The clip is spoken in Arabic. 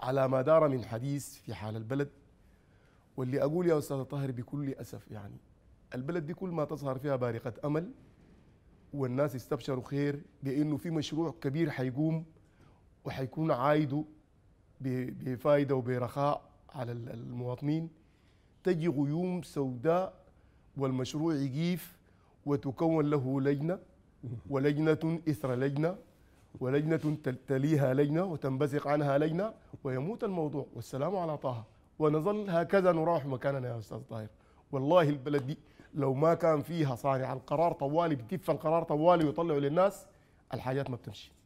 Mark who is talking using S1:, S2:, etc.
S1: على ما دار من حديث في حال البلد واللي اقول يا استاذ طاهر بكل اسف يعني البلد دي كل ما تظهر فيها بارقه امل والناس استبشروا خير بانه في مشروع كبير حيقوم وحيكون عايده بفائده وبرخاء على المواطنين تجي غيوم سوداء والمشروع يجيف وتكون له لجنه ولجنه اثر لجنه ولجنة تليها لجنة وتنبثق عنها لجنة ويموت الموضوع والسلام على طه ونظل هكذا نراوح مكاننا يا أستاذ طاهر والله البلد دي لو ما كان فيها صانع القرار طوالي بتف القرار طوالي ويطلعوا للناس الحاجات ما بتمشي